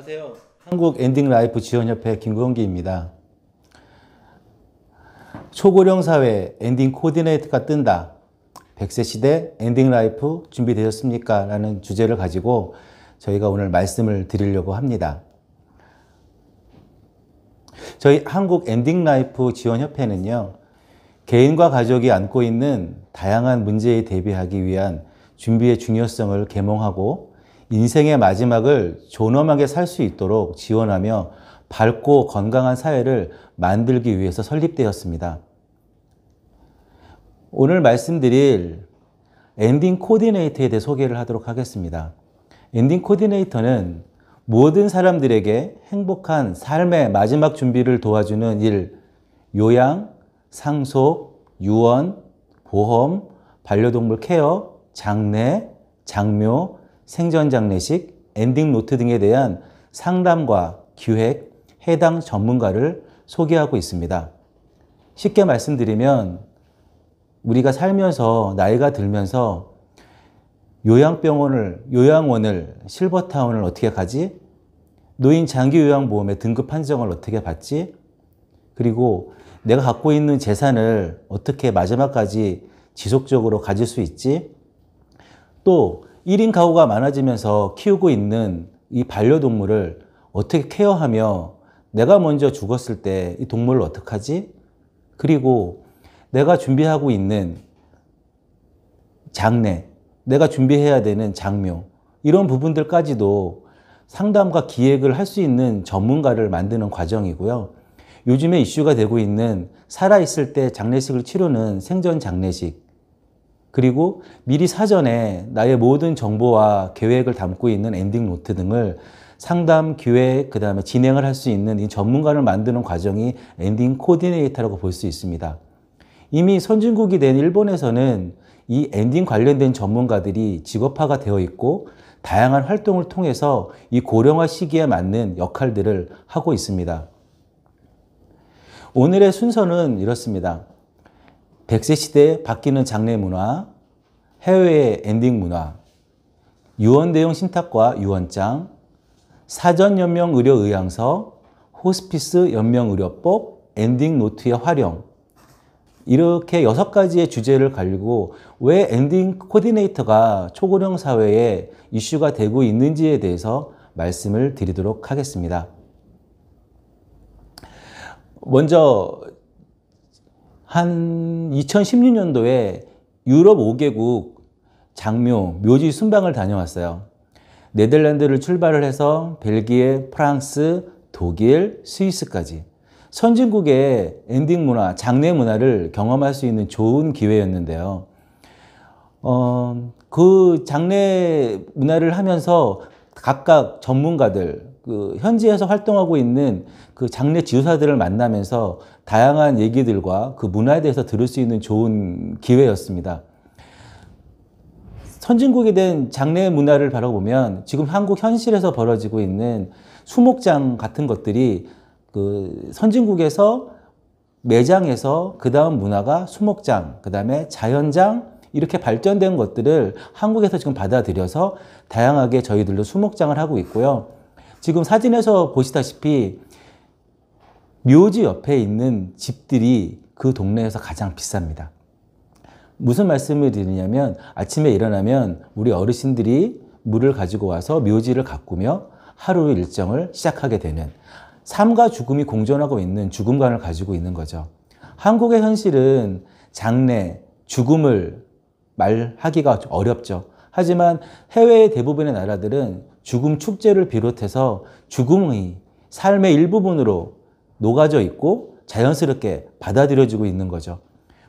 안녕하세요. 한국 엔딩 라이프 지원협회 김건기입니다. 초고령 사회 엔딩 코디네이터가 뜬다. 100세 시대 엔딩 라이프 준비되셨습니까? 라는 주제를 가지고 저희가 오늘 말씀을 드리려고 합니다. 저희 한국 엔딩 라이프 지원협회는요, 개인과 가족이 안고 있는 다양한 문제에 대비하기 위한 준비의 중요성을 개몽하고 인생의 마지막을 존엄하게 살 수 있도록 지원하며 밝고 건강한 사회를 만들기 위해서 설립되었습니다. 오늘 말씀드릴 엔딩 코디네이터에 대해 소개를 하도록 하겠습니다. 엔딩 코디네이터는 모든 사람들에게 행복한 삶의 마지막 준비를 도와주는 일, 요양, 상속, 유언, 보험, 반려동물 케어, 장례, 장묘, 생전 장례식, 엔딩 노트 등에 대한 상담과 기획, 해당 전문가를 소개하고 있습니다. 쉽게 말씀드리면 우리가 살면서 나이가 들면서 요양병원을, 요양원을, 실버타운을 어떻게 가지? 노인 장기 요양보험의 등급 판정을 어떻게 받지? 그리고 내가 갖고 있는 재산을 어떻게 마지막까지 지속적으로 가질 수 있지? 또 1인 가구가 많아지면서 키우고 있는 이 반려동물을 어떻게 케어하며 내가 먼저 죽었을 때 이 동물을 어떡하지? 그리고 내가 준비하고 있는 장례, 내가 준비해야 되는 장묘, 이런 부분들까지도 상담과 기획을 할 수 있는 전문가를 만드는 과정이고요. 요즘에 이슈가 되고 있는 살아있을 때 장례식을 치르는 생전 장례식, 그리고 미리 사전에 나의 모든 정보와 계획을 담고 있는 엔딩 노트 등을 상담, 기획, 그 다음에 진행을 할 수 있는 이 전문가를 만드는 과정이 엔딩 코디네이터라고 볼 수 있습니다. 이미 선진국이 된 일본에서는 이 엔딩 관련된 전문가들이 직업화가 되어 있고 다양한 활동을 통해서 이 고령화 시기에 맞는 역할들을 하고 있습니다. 오늘의 순서는 이렇습니다. 100세 시대에 바뀌는 장례 문화, 해외의 엔딩 문화, 유언 대용 신탁과 유언장, 사전연명의료의향서, 호스피스 연명의료법, 엔딩 노트의 활용 이렇게 여섯 가지의 주제를 가리고왜 엔딩 코디네이터가 초고령 사회에 이슈가 되고 있는지에 대해서 말씀을 드리도록 하겠습니다. 먼저 한 2016년도에 유럽 5개국 장묘, 묘지 순방을 다녀왔어요. 네덜란드를 출발을 해서 벨기에, 프랑스, 독일, 스위스까지 선진국의 엔딩 문화, 장례 문화를 경험할 수 있는 좋은 기회였는데요. 어, 그 장례 문화를 하면서 각각 전문가들, 그 현지에서 활동하고 있는 그 장례 지도사들을 만나면서 다양한 얘기들과 그 문화에 대해서 들을 수 있는 좋은 기회였습니다. 선진국이 된 장례 문화를 바라보면 지금 한국 현실에서 벌어지고 있는 수목장 같은 것들이 그 선진국에서 매장에서 그 다음 문화가 수목장, 그 다음에 자연장 이렇게 발전된 것들을 한국에서 지금 받아들여서 다양하게 저희들도 수목장을 하고 있고요. 지금 사진에서 보시다시피 묘지 옆에 있는 집들이 그 동네에서 가장 비쌉니다. 무슨 말씀을 드리냐면 아침에 일어나면 우리 어르신들이 물을 가지고 와서 묘지를 가꾸며 하루 일정을 시작하게 되는 삶과 죽음이 공존하고 있는 죽음관을 가지고 있는 거죠. 한국의 현실은 장래, 죽음을 말하기가 어렵죠. 하지만 해외의 대부분의 나라들은 죽음 축제를 비롯해서 죽음의 삶의 일부분으로 녹아져 있고 자연스럽게 받아들여지고 있는 거죠.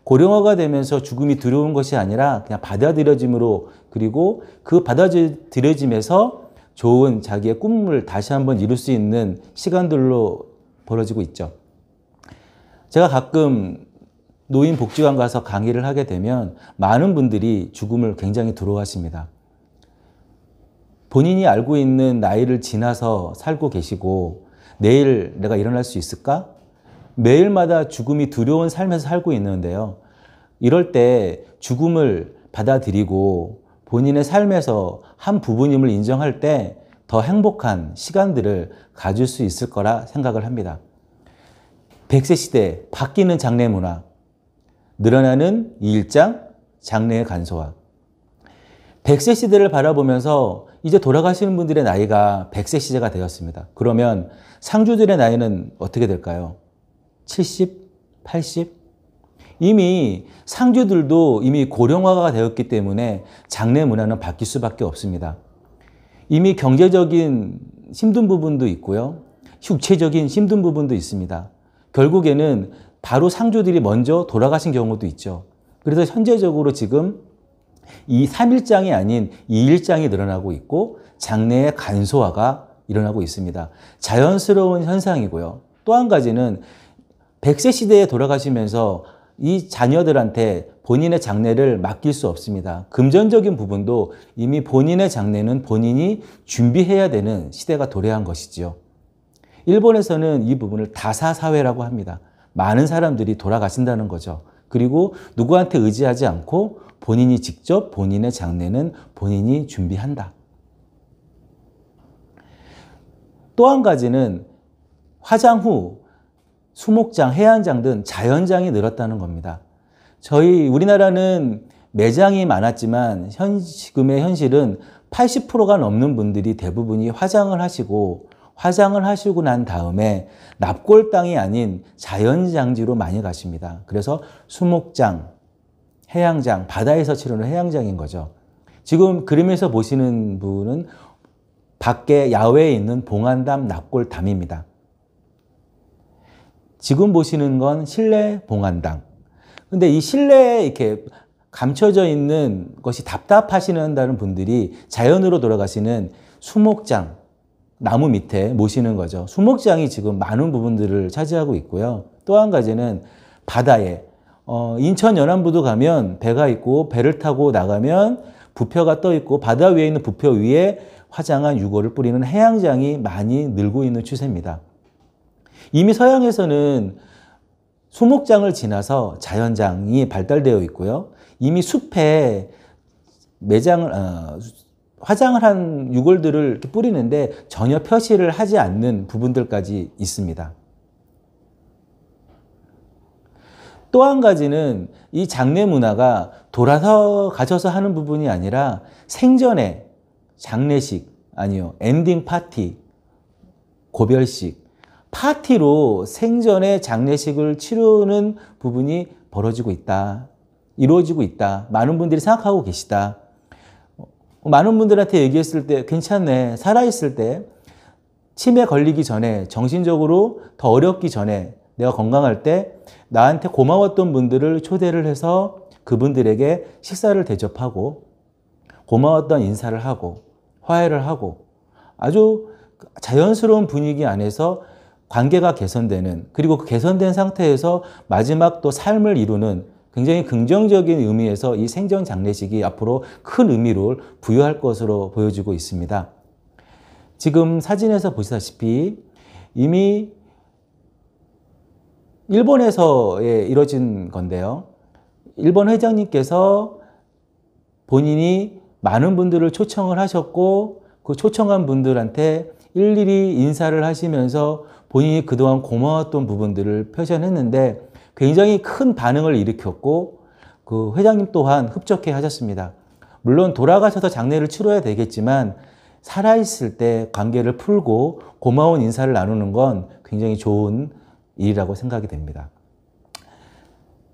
고령화가 되면서 죽음이 두려운 것이 아니라 그냥 받아들여짐으로 그리고 그 받아들여짐에서 좋은 자기의 꿈을 다시 한번 이룰 수 있는 시간들로 벌어지고 있죠. 제가 가끔 노인복지관 가서 강의를 하게 되면 많은 분들이 죽음을 굉장히 두려워하십니다. 본인이 알고 있는 나이를 지나서 살고 계시고 내일 내가 일어날 수 있을까? 매일마다 죽음이 두려운 삶에서 살고 있는데요. 이럴 때 죽음을 받아들이고 본인의 삶에서 한 부분임을 인정할 때 더 행복한 시간들을 가질 수 있을 거라 생각을 합니다. 100세 시대 바뀌는 장례 문화, 늘어나는 일장 장례의 간소화. 100세 시대를 바라보면서 이제 돌아가시는 분들의 나이가 100세 시제가 되었습니다. 그러면 상주들의 나이는 어떻게 될까요? 70, 80? 이미 상주들도 이미 고령화가 되었기 때문에 장례 문화는 바뀔 수밖에 없습니다. 이미 경제적인 힘든 부분도 있고요. 육체적인 힘든 부분도 있습니다. 결국에는 바로 상주들이 먼저 돌아가신 경우도 있죠. 그래서 현재적으로 지금 이 3일장이 아닌 2일장이 늘어나고 있고 장래의 간소화가 일어나고 있습니다. 자연스러운 현상이고요. 또 한 가지는 100세 시대에 돌아가시면서 이 자녀들한테 본인의 장래를 맡길 수 없습니다. 금전적인 부분도 이미 본인의 장래는 본인이 준비해야 되는 시대가 도래한 것이지요. 일본에서는 이 부분을 다사사회라고 합니다. 많은 사람들이 돌아가신다는 거죠. 그리고 누구한테 의지하지 않고 본인이 직접 본인의 장례는 본인이 준비한다. 또 한 가지는 화장 후 수목장, 해안장 등 자연장이 늘었다는 겁니다. 저희 우리나라는 매장이 많았지만 현, 지금의 현실은 80%가 넘는 분들이 대부분이 화장을 하시고 화장을 하시고 난 다음에 납골당이 아닌 자연장지로 많이 가십니다. 그래서 수목장, 해양장, 바다에서 치르는 해양장인 거죠. 지금 그림에서 보시는 분은 밖에 야외에 있는 봉안담 납골담입니다. 지금 보시는 건 실내 봉안당. 근데 이 실내에 이렇게 감춰져 있는 것이 답답하시는다는 분들이 자연으로 돌아가시는 수목장, 나무 밑에 모시는 거죠. 수목장이 지금 많은 부분들을 차지하고 있고요. 또 한 가지는 바다에 어, 인천 연안부도 가면 배가 있고 배를 타고 나가면 부표가 떠 있고 바다 위에 있는 부표 위에 화장한 유골을 뿌리는 해양장이 많이 늘고 있는 추세입니다. 이미 서양에서는 소목장을 지나서 자연장이 발달되어 있고요. 이미 숲에 매장을 어, 화장을 한 유골들을 뿌리는데 전혀 표시를 하지 않는 부분들까지 있습니다. 또한 가지는 이 장례 문화가 돌아서 가셔서 하는 부분이 아니라 생전에 장례식, 아니요, 엔딩 파티, 고별식, 파티로 생전에 장례식을 치르는 부분이 벌어지고 있다. 이루어지고 있다. 많은 분들이 생각하고 계시다. 많은 분들한테 얘기했을 때 괜찮네. 살아있을 때 치매 걸리기 전에 정신적으로 더 어렵기 전에 내가 건강할 때 나한테 고마웠던 분들을 초대를 해서 그분들에게 식사를 대접하고 고마웠던 인사를 하고 화해를 하고 아주 자연스러운 분위기 안에서 관계가 개선되는 그리고 그 개선된 상태에서 마지막 또 삶을 이루는 굉장히 긍정적인 의미에서 이 생전 장례식이 앞으로 큰 의미를 부여할 것으로 보여지고 있습니다. 지금 사진에서 보시다시피 이미 일본에서 예, 이뤄진 건데요. 일본 회장님께서 본인이 많은 분들을 초청을 하셨고 그 초청한 분들한테 일일이 인사를 하시면서 본인이 그동안 고마웠던 부분들을 표현했는데 굉장히 큰 반응을 일으켰고 그 회장님 또한 흡족해 하셨습니다. 물론 돌아가셔서 장례를 치러야 되겠지만 살아있을 때 관계를 풀고 고마운 인사를 나누는 건 굉장히 좋은 일이라고 생각이 됩니다.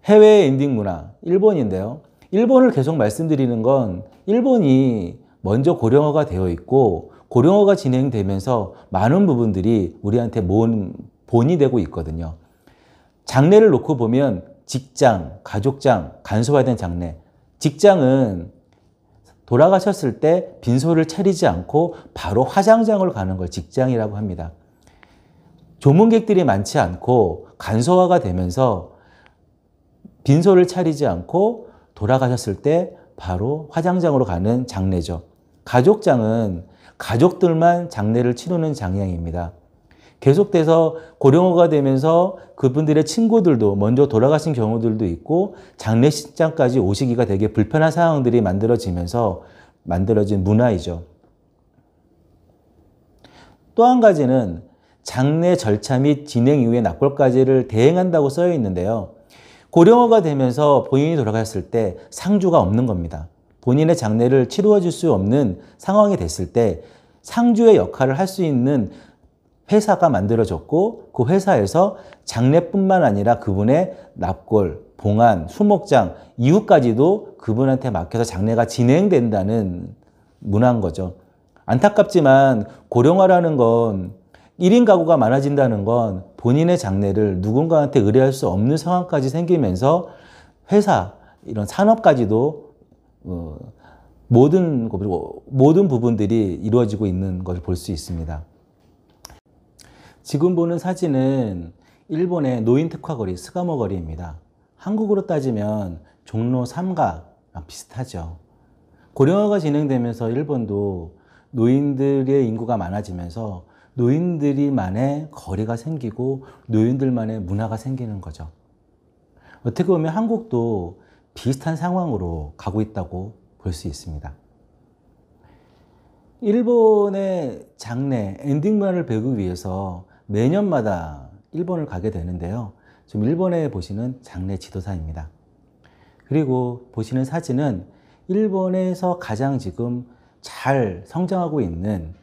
해외 엔딩 문화, 일본인데요. 일본을 계속 말씀드리는 건 일본이 먼저 고령화가 되어 있고 고령화가 진행되면서 많은 부분들이 우리한테 모 본이 되고 있거든요. 장래를 놓고 보면 직장, 가족장, 간소화된 장래. 직장은 돌아가셨을 때 빈소를 차리지 않고 바로 화장장을 가는 걸 직장이라고 합니다. 조문객들이 많지 않고 간소화가 되면서 빈소를 차리지 않고 돌아가셨을 때 바로 화장장으로 가는 장례죠. 가족장은 가족들만 장례를 치르는 장량입니다. 계속돼서 고령화가 되면서 그분들의 친구들도 먼저 돌아가신 경우들도 있고 장례식장까지 오시기가 되게 불편한 상황들이 만들어지면서 만들어진 문화이죠. 또 한 가지는 장례 절차 및 진행 이후에 납골까지를 대행한다고 써 있는데요. 고령화가 되면서 본인이 돌아가셨을때 상주가 없는 겁니다. 본인의 장례를 치루어 줄 수 없는 상황이 됐을 때 상주의 역할을 할 수 있는 회사가 만들어졌고 그 회사에서 장례뿐만 아니라 그분의 납골, 봉안, 수목장 이후까지도 그분한테 맡겨서 장례가 진행된다는 문화인 거죠. 안타깝지만 고령화라는 건 1인 가구가 많아진다는 건 본인의 장래를 누군가한테 의뢰할 수 없는 상황까지 생기면서 회사, 이런 산업까지도 어, 모든 그리고 모든 부분들이 이루어지고 있는 것을 볼 수 있습니다. 지금 보는 사진은 일본의 노인 특화거리 스가모 거리입니다. 한국으로 따지면 종로 3가 비슷하죠. 고령화가 진행되면서 일본도 노인들의 인구가 많아지면서 노인들이만의 거리가 생기고 노인들만의 문화가 생기는 거죠. 어떻게 보면 한국도 비슷한 상황으로 가고 있다고 볼 수 있습니다. 일본의 장례 엔딩 문화를 배우기 위해서 매년마다 일본을 가게 되는데요. 지금 일본에 보시는 장례 지도사입니다. 그리고 보시는 사진은 일본에서 가장 지금 잘 성장하고 있는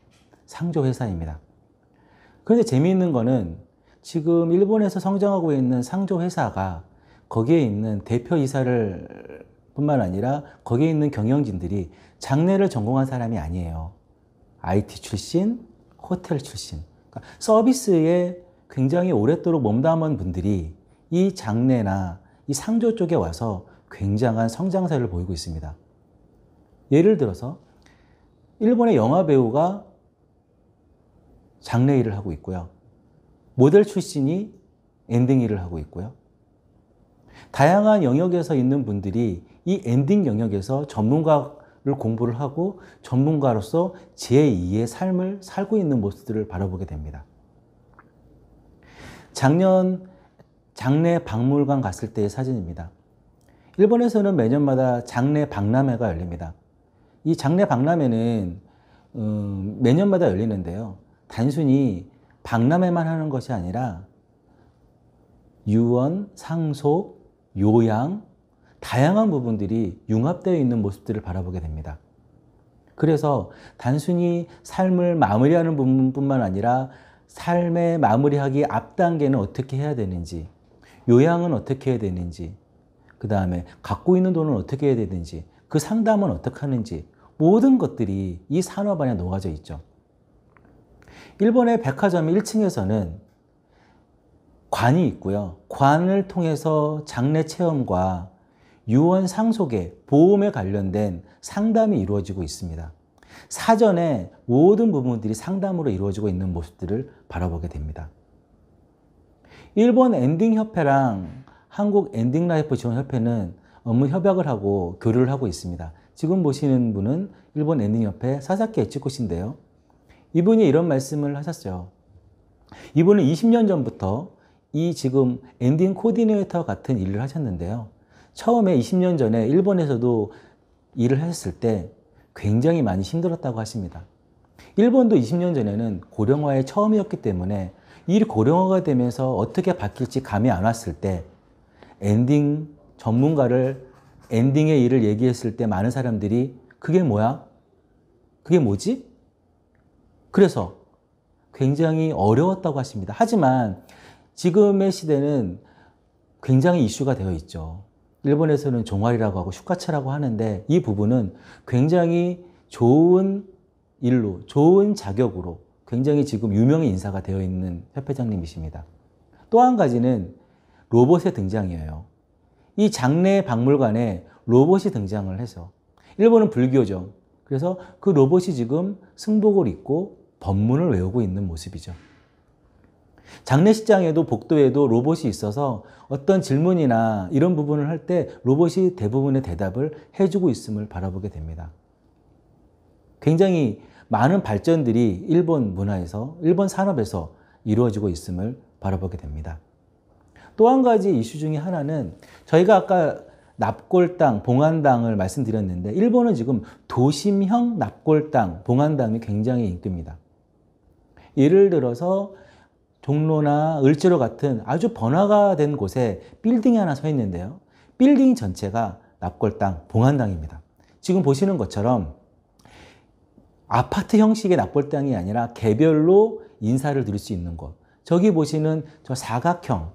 상조 회사입니다. 그런데 재미있는 거는 지금 일본에서 성장하고 있는 상조 회사가 거기에 있는 대표 이사를 뿐만 아니라 거기에 있는 경영진들이 장례를 전공한 사람이 아니에요. IT 출신, 호텔 출신. 그러니까 서비스에 굉장히 오랫도록 몸담은 분들이 이 장례나 이 상조 쪽에 와서 굉장한 성장세를 보이고 있습니다. 예를 들어서 일본의 영화 배우가 장례 일을 하고 있고요. 모델 출신이 엔딩 일을 하고 있고요. 다양한 영역에서 있는 분들이 이 엔딩 영역에서 전문가를 공부를 하고 전문가로서 제2의 삶을 살고 있는 모습들을 바라보게 됩니다. 작년 장례 박물관 갔을 때의 사진입니다. 일본에서는 매년마다 장례 박람회가 열립니다. 이 장례 박람회는 음, 매년마다 열리는데요. 단순히 박람회만 하는 것이 아니라 유언, 상속 요양, 다양한 부분들이 융합되어 있는 모습들을 바라보게 됩니다. 그래서 단순히 삶을 마무리하는 부분뿐만 아니라 삶의 마무리하기 앞 단계는 어떻게 해야 되는지, 요양은 어떻게 해야 되는지, 그 다음에 갖고 있는 돈은 어떻게 해야 되는지, 그 상담은 어떻게 하는지, 모든 것들이 이 산업 안에 녹아져 있죠. 일본의 백화점 1층에서는 관이 있고요. 관을 통해서 장례 체험과 유언 상속의 보험에 관련된 상담이 이루어지고 있습니다. 사전에 모든 부분들이 상담으로 이루어지고 있는 모습들을 바라보게 됩니다. 일본 엔딩협회랑 한국 엔딩라이프 지원협회는 업무 협약을 하고 교류를 하고 있습니다. 지금 보시는 분은 일본 엔딩협회 사사키 에치코신데요. 이분이 이런 말씀을 하셨어요. 이분은 20년 전부터 이 지금 엔딩 코디네이터 같은 일을 하셨는데요. 처음에 20년 전에 일본에서도 일을 하셨을 때 굉장히 많이 힘들었다고 하십니다. 일본도 20년 전에는 고령화의 처음이었기 때문에 이 고령화가 되면서 어떻게 바뀔지 감이 안 왔을 때 엔딩 전문가를 엔딩의 일을 얘기했을 때 많은 사람들이 그게 뭐야? 그게 뭐지? 그래서 굉장히 어려웠다고 하십니다. 하지만 지금의 시대는 굉장히 이슈가 되어 있죠. 일본에서는 종활이라고 하고 슈카체라고 하는데 이 부분은 굉장히 좋은 일로, 좋은 자격으로 굉장히 지금 유명한 인사가 되어 있는 협회장님이십니다. 또 한 가지는 로봇의 등장이에요. 이 장례 박물관에 로봇이 등장을 해서 일본은 불교죠. 그래서 그 로봇이 지금 승복을 입고 법문을 외우고 있는 모습이죠. 장례식장에도 복도에도 로봇이 있어서 어떤 질문이나 이런 부분을 할 때 로봇이 대부분의 대답을 해주고 있음을 바라보게 됩니다. 굉장히 많은 발전들이 일본 문화에서, 일본 산업에서 이루어지고 있음을 바라보게 됩니다. 또 한 가지 이슈 중에 하나는 저희가 아까 납골당, 봉안당을 말씀드렸는데 일본은 지금 도심형 납골당, 봉안당이 굉장히 인기입니다. 예를 들어서 종로나 을지로 같은 아주 번화가 된 곳에 빌딩이 하나 서 있는데요. 빌딩 전체가 납골당, 봉안당입니다. 지금 보시는 것처럼 아파트 형식의 납골당이 아니라 개별로 인사를 드릴 수 있는 곳. 저기 보시는 저 사각형,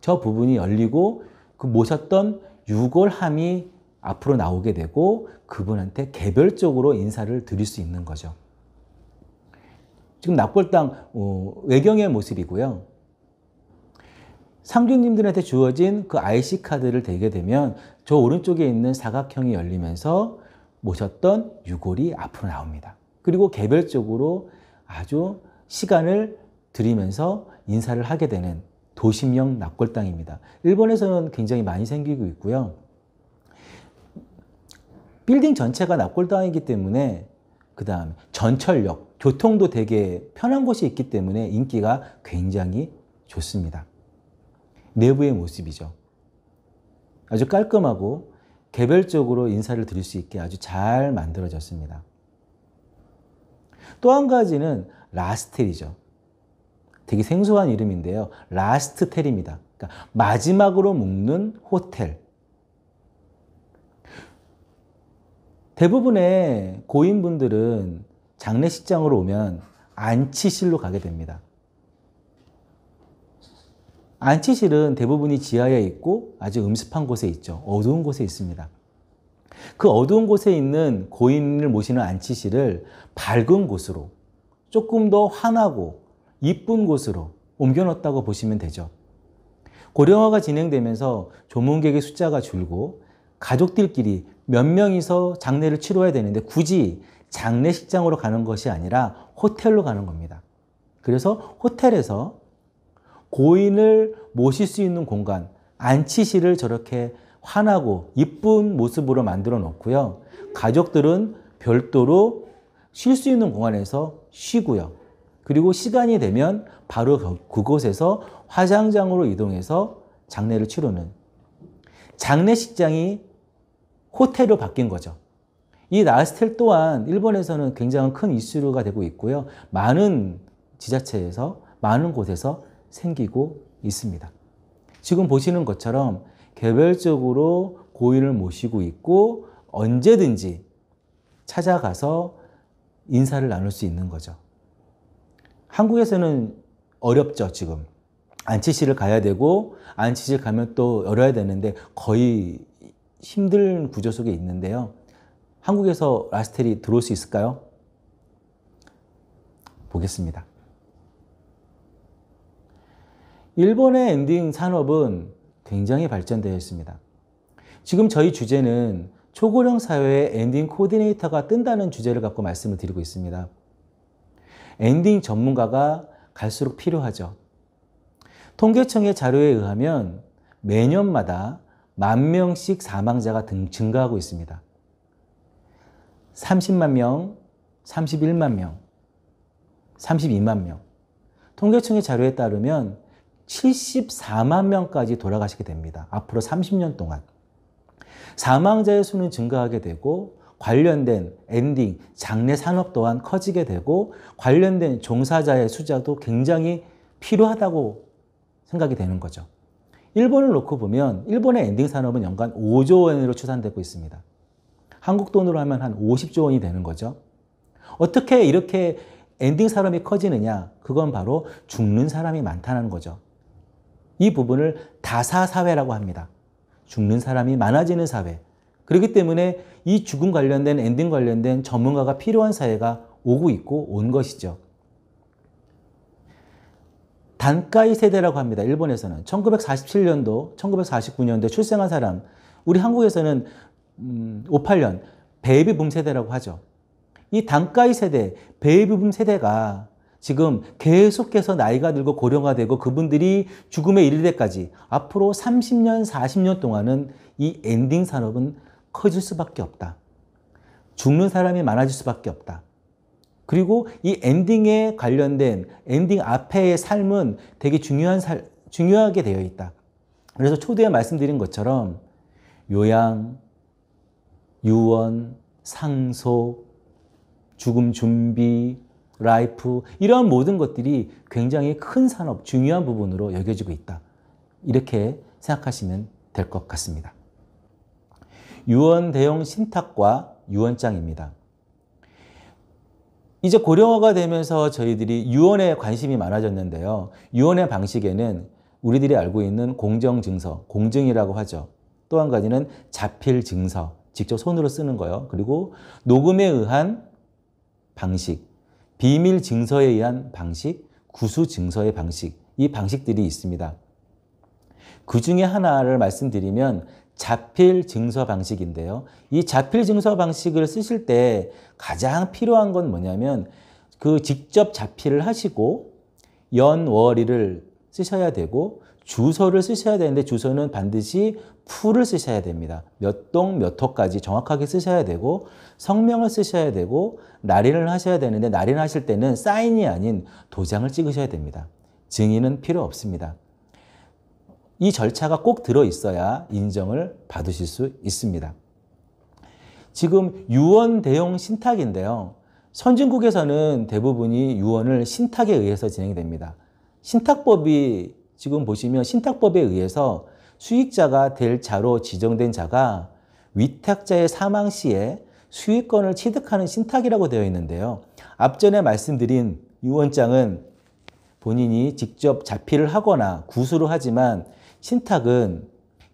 저 부분이 열리고 그 모셨던 유골함이 앞으로 나오게 되고 그분한테 개별적으로 인사를 드릴 수 있는 거죠. 지금 낙골당 어, 외경의 모습이고요. 상주님들한테 주어진 그 IC 카드를 대게 되면 저 오른쪽에 있는 사각형이 열리면서 모셨던 유골이 앞으로 나옵니다. 그리고 개별적으로 아주 시간을 들이면서 인사를 하게 되는 도심형 낙골당입니다. 일본에서는 굉장히 많이 생기고 있고요. 빌딩 전체가 낙골당이기 때문에 그 다음 전철역, 교통도 되게 편한 곳이 있기 때문에 인기가 굉장히 좋습니다. 내부의 모습이죠. 아주 깔끔하고 개별적으로 인사를 드릴 수 있게 아주 잘 만들어졌습니다. 또 한 가지는 라스텔이죠. 되게 생소한 이름인데요. 라스트텔입니다. 그러니까 마지막으로 묵는 호텔. 대부분의 고인분들은 장례식장으로 오면 안치실로 가게 됩니다. 안치실은 대부분이 지하에 있고 아주 음습한 곳에 있죠. 어두운 곳에 있습니다. 그 어두운 곳에 있는 고인을 모시는 안치실을 밝은 곳으로 조금 더 환하고 이쁜 곳으로 옮겨놨다고 보시면 되죠. 고령화가 진행되면서 조문객의 숫자가 줄고 가족들끼리 몇 명이서 장례를 치러야 되는데 굳이 장례식장으로 가는 것이 아니라 호텔로 가는 겁니다. 그래서 호텔에서 고인을 모실 수 있는 공간, 안치실을 저렇게 환하고 이쁜 모습으로 만들어 놓고요. 가족들은 별도로 쉴 수 있는 공간에서 쉬고요. 그리고 시간이 되면 바로 그곳에서 화장장으로 이동해서 장례를 치르는 장례식장이 호텔로 바뀐 거죠. 이 나스텔 또한 일본에서는 굉장히 큰 이슈가 되고 있고요. 많은 지자체에서 많은 곳에서 생기고 있습니다. 지금 보시는 것처럼 개별적으로 고인을 모시고 있고 언제든지 찾아가서 인사를 나눌 수 있는 거죠. 한국에서는 어렵죠, 지금. 안치실을 가야 되고 안치실 가면 또 열어야 되는데 거의 힘든 구조 속에 있는데요. 한국에서 라스텔이 들어올 수 있을까요? 보겠습니다. 일본의 엔딩 산업은 굉장히 발전되어 있습니다. 지금 저희 주제는 초고령 사회의 엔딩 코디네이터가 뜬다는 주제를 갖고 말씀을 드리고 있습니다. 엔딩 전문가가 갈수록 필요하죠. 통계청의 자료에 의하면 매년마다 만 명씩 사망자가 증가하고 있습니다. 30만 명, 31만 명, 32만 명. 통계청의 자료에 따르면 74만 명까지 돌아가시게 됩니다. 앞으로 30년 동안. 사망자의 수는 증가하게 되고 관련된 엔딩, 장례 산업 또한 커지게 되고 관련된 종사자의 숫자도 굉장히 필요하다고 생각이 되는 거죠. 일본을 놓고 보면 일본의 엔딩 산업은 연간 5조 원으로 추산되고 있습니다. 한국 돈으로 하면 한 50조 원이 되는 거죠. 어떻게 이렇게 엔딩 사람이 커지느냐? 그건 바로 죽는 사람이 많다는 거죠. 이 부분을 다사사회라고 합니다. 죽는 사람이 많아지는 사회. 그렇기 때문에 이 죽음 관련된 엔딩 관련된 전문가가 필요한 사회가 오고 있고 온 것이죠. 단가이 세대라고 합니다. 일본에서는 1947년도, 1949년도에 출생한 사람, 우리 한국에서는 음, 5, 8년 베이비붐 세대라고 하죠. 이 단가의 세대, 베이비붐 세대가 지금 계속해서 나이가 들고 고령화되고 그분들이 죽음에 이를 때까지 앞으로 30년, 40년 동안은 이 엔딩 산업은 커질 수밖에 없다. 죽는 사람이 많아질 수밖에 없다. 그리고 이 엔딩에 관련된 엔딩 앞에의 삶은 되게 중요한 살, 중요하게 되어 있다. 그래서 초대에 말씀드린 것처럼 요양, 유언, 상속, 죽음 준비, 라이프 이러한 모든 것들이 굉장히 큰 산업, 중요한 부분으로 여겨지고 있다. 이렇게 생각하시면 될 것 같습니다. 유언 대용 신탁과 유언장입니다. 이제 고령화가 되면서 저희들이 유언에 관심이 많아졌는데요. 유언의 방식에는 우리들이 알고 있는 공정증서, 공증이라고 하죠. 또 한 가지는 자필증서, 직접 손으로 쓰는 거예요. 그리고 녹음에 의한 방식, 비밀 증서에 의한 방식, 구수 증서의 방식, 이 방식들이 있습니다. 그 중에 하나를 말씀드리면 자필 증서 방식인데요. 이 자필 증서 방식을 쓰실 때 가장 필요한 건 뭐냐면 그 직접 자필을 하시고 연월일을 쓰셔야 되고 주소를 쓰셔야 되는데 주소는 반드시 풀을 쓰셔야 됩니다. 몇 동, 몇 호까지 정확하게 쓰셔야 되고 성명을 쓰셔야 되고 날인을 하셔야 되는데 날인하실 때는 사인이 아닌 도장을 찍으셔야 됩니다. 증인은 필요 없습니다. 이 절차가 꼭 들어 있어야 인정을 받으실 수 있습니다. 지금 유언 대용 신탁인데요. 선진국에서는 대부분이 유언을 신탁에 의해서 진행됩니다. 이 신탁법이 지금 보시면 신탁법에 의해서 수익자가 될 자로 지정된 자가 위탁자의 사망 시에 수익권을 취득하는 신탁이라고 되어 있는데요. 앞전에 말씀드린 유언장은 본인이 직접 자피를 하거나 구수로 하지만 신탁은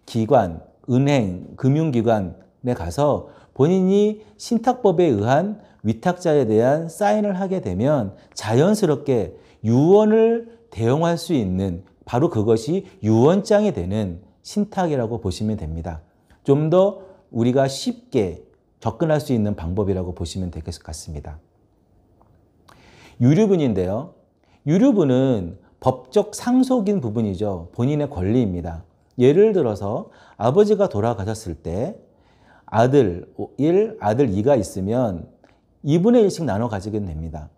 기관, 은행, 금융기관에 가서 본인이 신탁법에 의한 위탁자에 대한 사인을 하게 되면 자연스럽게 유언을 대응할 수 있는 바로 그것이 유언장이 되는 신탁이라고 보시면 됩니다. 좀 더 우리가 쉽게 접근할 수 있는 방법이라고 보시면 될 것 같습니다. 유류분인데요. 유류분은 법적 상속인 부분이죠. 본인의 권리입니다. 예를 들어서 아버지가 돌아가셨을 때 아들 1, 아들 2가 있으면 2분의 1씩 나눠 가지게 됩니다.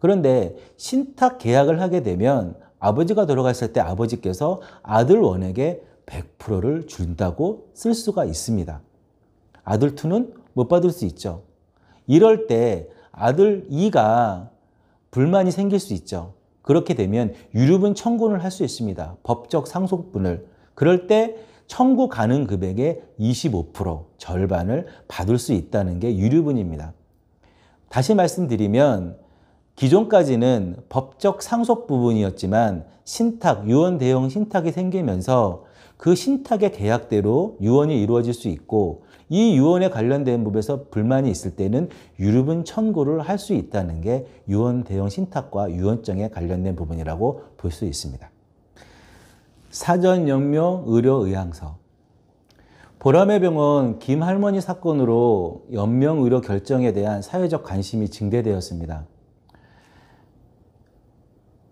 그런데 신탁 계약을 하게 되면 아버지가 돌아갔을 때 아버지께서 아들 원에게 100%를 준다고 쓸 수가 있습니다. 아들 2는 못 받을 수 있죠. 이럴 때 아들 2가 불만이 생길 수 있죠. 그렇게 되면 유류분 청구를 할 수 있습니다. 법적 상속분을. 그럴 때 청구 가능 금액의 25% 절반을 받을 수 있다는 게 유류분입니다. 다시 말씀드리면 기존까지는 법적 상속 부분이었지만 신탁, 유언 대형 신탁이 생기면서 그 신탁의 계약대로 유언이 이루어질 수 있고 이 유언에 관련된 법에서 불만이 있을 때는 유류분 청구를 할 수 있다는 게 유언 대형 신탁과 유언증에 관련된 부분이라고 볼 수 있습니다. 사전 영명 의료 의향서 보람의 병원 김할머니 사건으로 연명 의료 결정에 대한 사회적 관심이 증대되었습니다.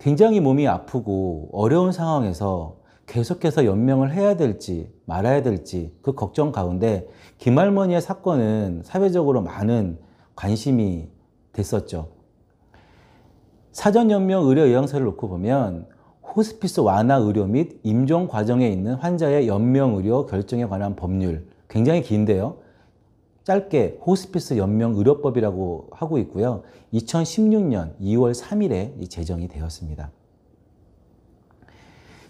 굉장히 몸이 아프고 어려운 상황에서 계속해서 연명을 해야 될지 말아야 될지 그 걱정 가운데 김할머니의 사건은 사회적으로 많은 관심이 됐었죠. 사전연명 의료의향서를 놓고 보면 호스피스 완화 의료 및 임종 과정에 있는 환자의 연명의료 결정에 관한 법률 굉장히 긴데요. 짧게 호스피스 연명 의료법이라고 하고 있고요. 2016년 2월 3일에 제정이 되었습니다.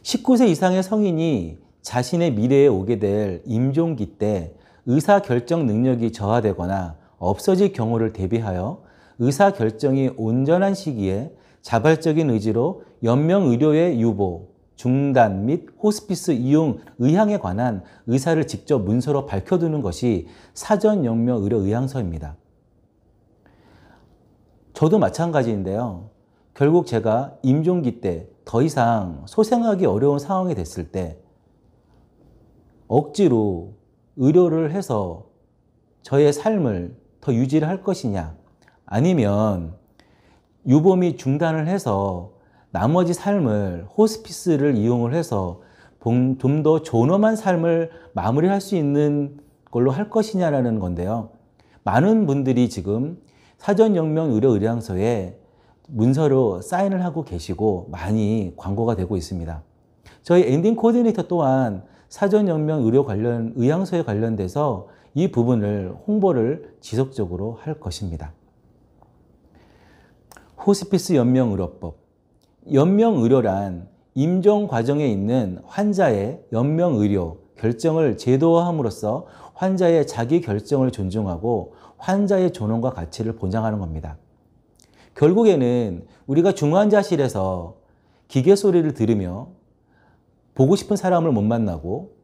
19세 이상의 성인이 자신의 미래에 오게 될 임종기 때 의사 결정 능력이 저하되거나 없어질 경우를 대비하여 의사 결정이 온전한 시기에 자발적인 의지로 연명 의료의 유보, 중단 및 호스피스 이용 의향에 관한 의사를 직접 문서로 밝혀두는 것이 사전 영명 의료 의향서입니다. 저도 마찬가지인데요. 결국 제가 임종기 때 더 이상 소생하기 어려운 상황이 됐을 때 억지로 의료를 해서 저의 삶을 더 유지를 할 것이냐 아니면 유봄이 중단을 해서 나머지 삶을 호스피스를 이용을 해서 좀 더 존엄한 삶을 마무리할 수 있는 걸로 할 것이냐라는 건데요. 많은 분들이 지금 사전영명 의료 의향서에 문서로 사인을 하고 계시고 많이 광고가 되고 있습니다. 저희 엔딩 코디네이터 또한 사전연명 의료 관련 의향서에 관련돼서 이 부분을 홍보를 지속적으로 할 것입니다. 호스피스 연명 의료법 연명의료란 임종 과정에 있는 환자의 연명의료 결정을 제도화함으로써 환자의 자기 결정을 존중하고 환자의 존엄과 가치를 보장하는 겁니다. 결국에는 우리가 중환자실에서 기계 소리를 들으며 보고 싶은 사람을 못 만나고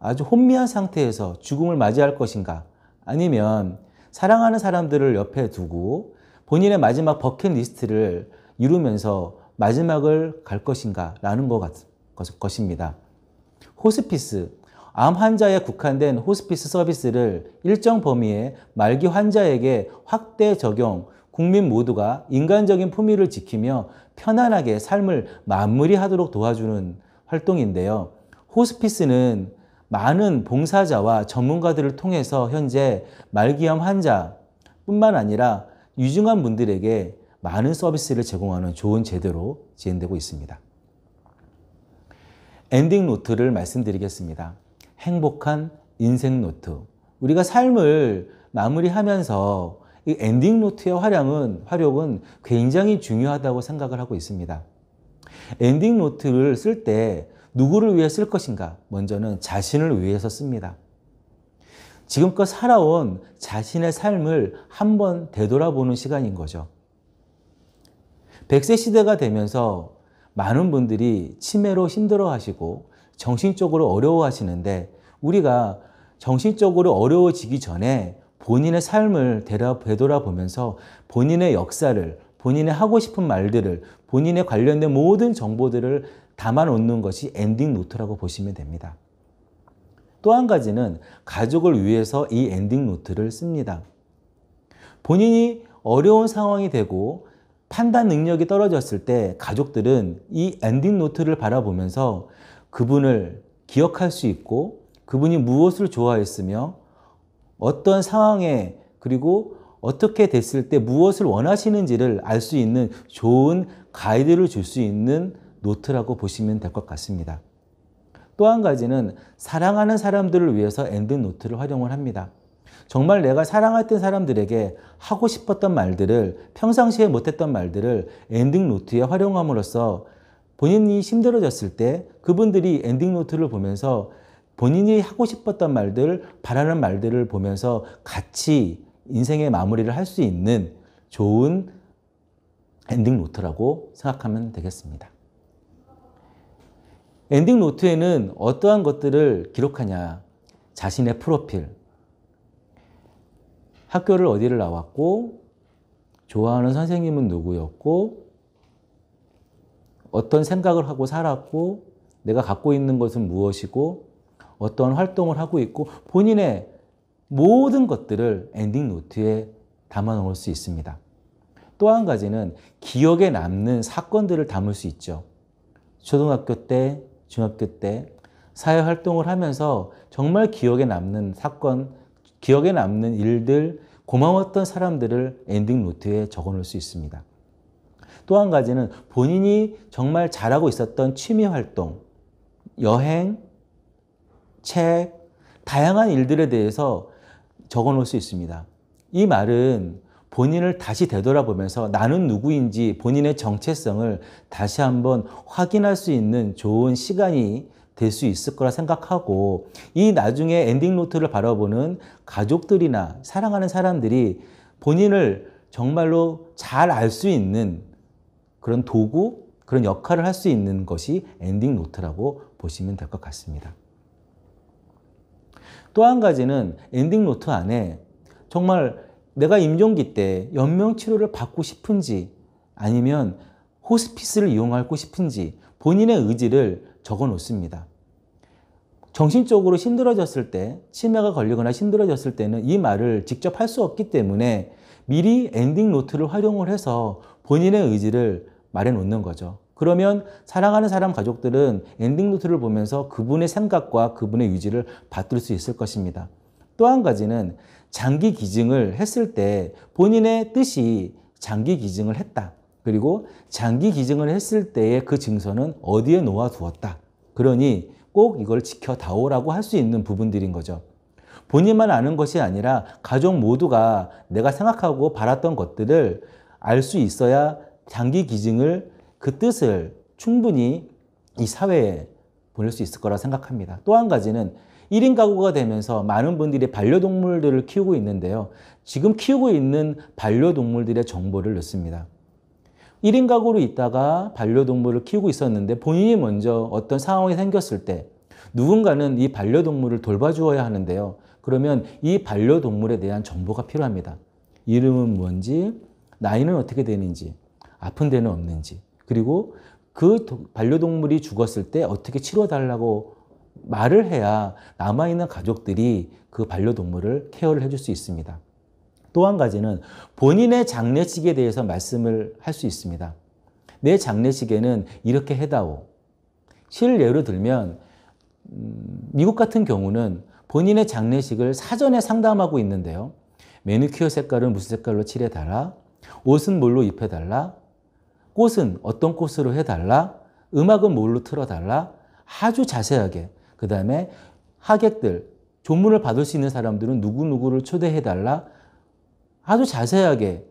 아주 혼미한 상태에서 죽음을 맞이할 것인가 아니면 사랑하는 사람들을 옆에 두고 본인의 마지막 버킷리스트를 이루면서 마지막을 갈 것인가 라는 것 같, 것입니다. 호스피스, 암 환자에 국한된 호스피스 서비스를 일정 범위의 말기 환자에게 확대 적용, 국민 모두가 인간적인 품위를 지키며 편안하게 삶을 마무리하도록 도와주는 활동인데요. 호스피스는 많은 봉사자와 전문가들을 통해서 현재 말기암 환자뿐만 아니라 유증한 분들에게 많은 서비스를 제공하는 좋은 제도로 진행되고 있습니다. 엔딩 노트를 말씀드리겠습니다. 행복한 인생 노트. 우리가 삶을 마무리하면서 이 엔딩 노트의 활용은, 활용은 굉장히 중요하다고 생각을 하고 있습니다. 엔딩 노트를 쓸 때 누구를 위해 쓸 것인가? 먼저는 자신을 위해서 씁니다. 지금껏 살아온 자신의 삶을 한번 되돌아보는 시간인 거죠. 100세 시대가 되면서 많은 분들이 치매로 힘들어 하시고 정신적으로 어려워 하시는데 우리가 정신적으로 어려워지기 전에 본인의 삶을 되돌아보면서 본인의 역사를 본인의 하고 싶은 말들을 본인의 관련된 모든 정보들을 담아놓는 것이 엔딩 노트라고 보시면 됩니다. 또 한 가지는 가족을 위해서 이 엔딩 노트를 씁니다. 본인이 어려운 상황이 되고 판단 능력이 떨어졌을 때 가족들은 이 엔딩 노트를 바라보면서 그분을 기억할 수 있고 그분이 무엇을 좋아했으며 어떤 상황에 그리고 어떻게 됐을 때 무엇을 원하시는지를 알 수 있는 좋은 가이드를 줄 수 있는 노트라고 보시면 될 것 같습니다. 또 한 가지는 사랑하는 사람들을 위해서 엔딩 노트를 활용을 합니다. 정말 내가 사랑했던 사람들에게 하고 싶었던 말들을 평상시에 못했던 말들을 엔딩 노트에 활용함으로써 본인이 힘들어졌을 때 그분들이 엔딩 노트를 보면서 본인이 하고 싶었던 말들, 바라는 말들을 보면서 같이 인생의 마무리를 할 수 있는 좋은 엔딩 노트라고 생각하면 되겠습니다. 엔딩 노트에는 어떠한 것들을 기록하냐? 자신의 프로필, 학교를 어디를 나왔고 좋아하는 선생님은 누구였고 어떤 생각을 하고 살았고 내가 갖고 있는 것은 무엇이고 어떤 활동을 하고 있고 본인의 모든 것들을 엔딩 노트에 담아 놓을 수 있습니다. 또 한 가지는 기억에 남는 사건들을 담을 수 있죠. 초등학교 때, 중학교 때 사회 활동을 하면서 정말 기억에 남는 사건, 기억에 남는 일들, 고마웠던 사람들을 엔딩 노트에 적어놓을 수 있습니다. 또 한 가지는 본인이 정말 잘하고 있었던 취미 활동, 여행, 책, 다양한 일들에 대해서 적어놓을 수 있습니다. 이 말은 본인을 다시 되돌아보면서 나는 누구인지 본인의 정체성을 다시 한번 확인할 수 있는 좋은 시간이 될수 있을 거라 생각하고 이 나중에 엔딩 노트를 바라보는 가족들이나 사랑하는 사람들이 본인을 정말로 잘 알 수 있는 그런 도구, 그런 역할을 할 수 있는 것이 엔딩 노트라고 보시면 될 것 같습니다. 또 한 가지는 엔딩 노트 안에 정말 내가 임종기 때 연명 치료를 받고 싶은지 아니면 호스피스를 이용하고 싶은지 본인의 의지를 적어 놓습니다. 정신적으로 힘들어졌을 때, 치매가 걸리거나 힘들어졌을 때는 이 말을 직접 할 수 없기 때문에 미리 엔딩 노트를 활용을 해서 본인의 의지를 말해 놓는 거죠. 그러면 사랑하는 사람 가족들은 엔딩 노트를 보면서 그분의 생각과 그분의 의지를 받들 수 있을 것입니다. 또 한 가지는 장기 기증을 했을 때 본인의 뜻이 장기 기증을 했다. 그리고 장기 기증을 했을 때의 그 증서는 어디에 놓아두었다. 그러니 꼭 이걸 지켜다오라고 할 수 있는 부분들인 거죠. 본인만 아는 것이 아니라 가족 모두가 내가 생각하고 바랐던 것들을 알 수 있어야 장기 기증을 그 뜻을 충분히 이 사회에 보낼 수 있을 거라 생각합니다. 또 한 가지는 1인 가구가 되면서 많은 분들이 반려동물들을 키우고 있는데요. 지금 키우고 있는 반려동물들의 정보를 넣습니다. 1인 가구로 있다가 반려동물을 키우고 있었는데 본인이 먼저 어떤 상황이 생겼을 때 누군가는 이 반려동물을 돌봐주어야 하는데요. 그러면 이 반려동물에 대한 정보가 필요합니다. 이름은 뭔지, 나이는 어떻게 되는지, 아픈 데는 없는지, 그리고 그 반려동물이 죽었을 때 어떻게 치료달라고 말을 해야 남아있는 가족들이 그 반려동물을 케어를 해줄 수 있습니다. 또한 가지는 본인의 장례식에 대해서 말씀을 할 수 있습니다. 내 장례식에는 이렇게 해다오. 실예로 들면 음, 미국 같은 경우는 본인의 장례식을 사전에 상담하고 있는데요. 매니큐어 색깔은 무슨 색깔로 칠해달라? 옷은 뭘로 입혀달라? 꽃은 어떤 꽃으로 해달라? 음악은 뭘로 틀어달라? 아주 자세하게. 그 다음에 하객들, 조문을 받을 수 있는 사람들은 누구누구를 초대해달라? 아주 자세하게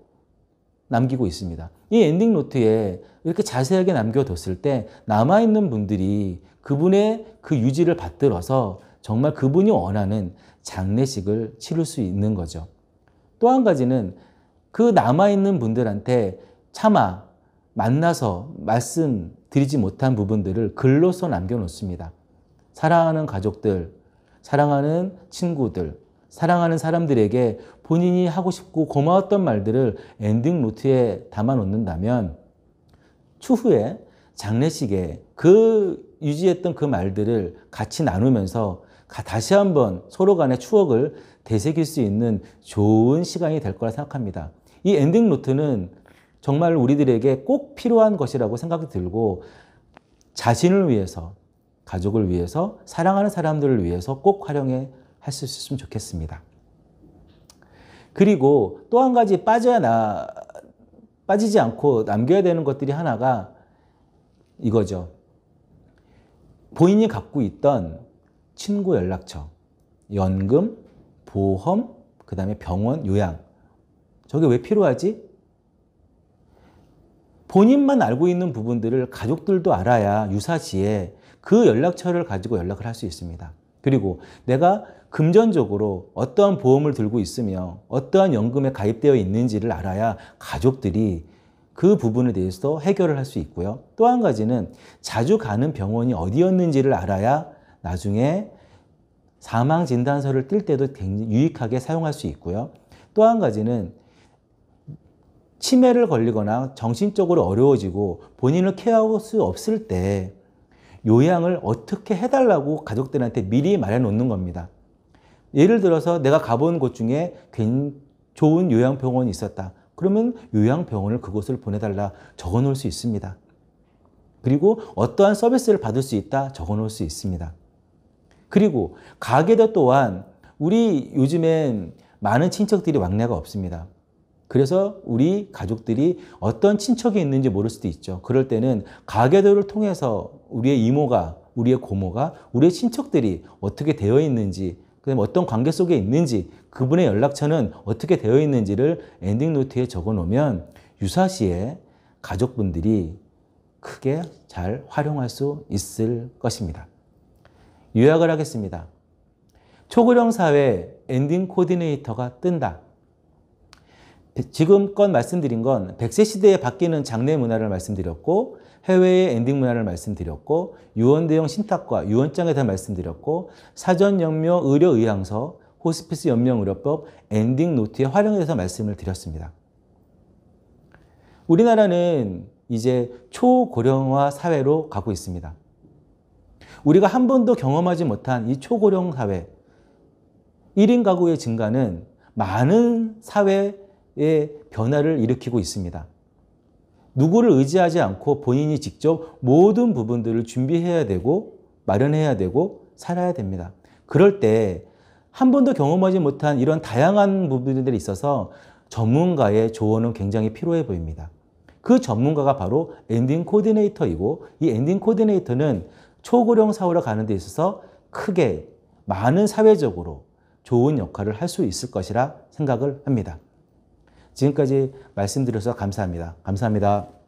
남기고 있습니다. 이 엔딩 노트에 이렇게 자세하게 남겨뒀을 때 남아있는 분들이 그분의 그 유지를 받들어서 정말 그분이 원하는 장례식을 치를 수 있는 거죠. 또 한 가지는 그 남아있는 분들한테 차마 만나서 말씀드리지 못한 부분들을 글로써 남겨놓습니다. 사랑하는 가족들, 사랑하는 친구들, 사랑하는 사람들에게 본인이 하고 싶고 고마웠던 말들을 엔딩 노트에 담아 놓는다면 추후에 장례식에 그 유지했던 그 말들을 같이 나누면서 다시 한번 서로 간의 추억을 되새길 수 있는 좋은 시간이 될 거라 생각합니다. 이 엔딩 노트는 정말 우리들에게 꼭 필요한 것이라고 생각이 들고 자신을 위해서, 가족을 위해서, 사랑하는 사람들을 위해서 꼭 활용해 할 수 있으면 좋겠습니다. 그리고 또 한 가지 빠져야 나, 빠지지 않고 남겨야 되는 것들이 하나가 이거죠. 본인이 갖고 있던 친구 연락처, 연금, 보험, 그 다음에 병원, 요양. 저게 왜 필요하지? 본인만 알고 있는 부분들을 가족들도 알아야 유사시에 그 연락처를 가지고 연락을 할 수 있습니다. 그리고 내가 금전적으로 어떠한 보험을 들고 있으며 어떠한 연금에 가입되어 있는지를 알아야 가족들이 그 부분에 대해서 도 해결을 할 수 있고요. 또 한 가지는 자주 가는 병원이 어디였는지를 알아야 나중에 사망 진단서를 뜰 때도 굉장히 유익하게 사용할 수 있고요. 또 한 가지는 치매를 걸리거나 정신적으로 어려워지고 본인을 케어할 수 없을 때 요양을 어떻게 해달라고 가족들한테 미리 말해 놓는 겁니다. 예를 들어서 내가 가본 곳 중에 좋은 요양병원이 있었다. 그러면 요양병원을 그곳을 보내달라 적어 놓을 수 있습니다. 그리고 어떠한 서비스를 받을 수 있다 적어 놓을 수 있습니다. 그리고 가게도 또한 우리 요즘엔 많은 친척들이 왕래가 없습니다. 그래서 우리 가족들이 어떤 친척이 있는지 모를 수도 있죠. 그럴 때는 가계도를 통해서 우리의 이모가, 우리의 고모가, 우리의 친척들이 어떻게 되어 있는지, 그다음 에 어떤 관계 속에 있는지, 그분의 연락처는 어떻게 되어 있는지를 엔딩 노트에 적어 놓으면 유사시에 가족분들이 크게 잘 활용할 수 있을 것입니다. 요약을 하겠습니다. 초고령 사회 엔딩 코디네이터가 뜬다. 지금껏 말씀드린 건 100세 시대에 바뀌는 장례 문화를 말씀드렸고 해외의 엔딩 문화를 말씀드렸고 유언 대형 신탁과 유언장에 대한 말씀드렸고 사전 연명 의료 의향서 호스피스 연명 의료법 엔딩 노트에 활용해서 말씀을 드렸습니다. 우리나라는 이제 초고령화 사회로 가고 있습니다. 우리가 한 번도 경험하지 못한 이 초고령 사회, 1인 가구의 증가는 많은 사회 사회의 변화를 일으키고 있습니다. 누구를 의지하지 않고 본인이 직접 모든 부분들을 준비해야 되고 마련해야 되고 살아야 됩니다. 그럴 때 한 번도 경험하지 못한 이런 다양한 부분들에 있어서 전문가의 조언은 굉장히 필요해 보입니다. 그 전문가가 바로 엔딩 코디네이터이고 이 엔딩 코디네이터는 초고령 사회로 가는 데 있어서 크게 많은 사회적으로 좋은 역할을 할 수 있을 것이라 생각을 합니다. 지금까지 말씀드려서 감사합니다. 감사합니다.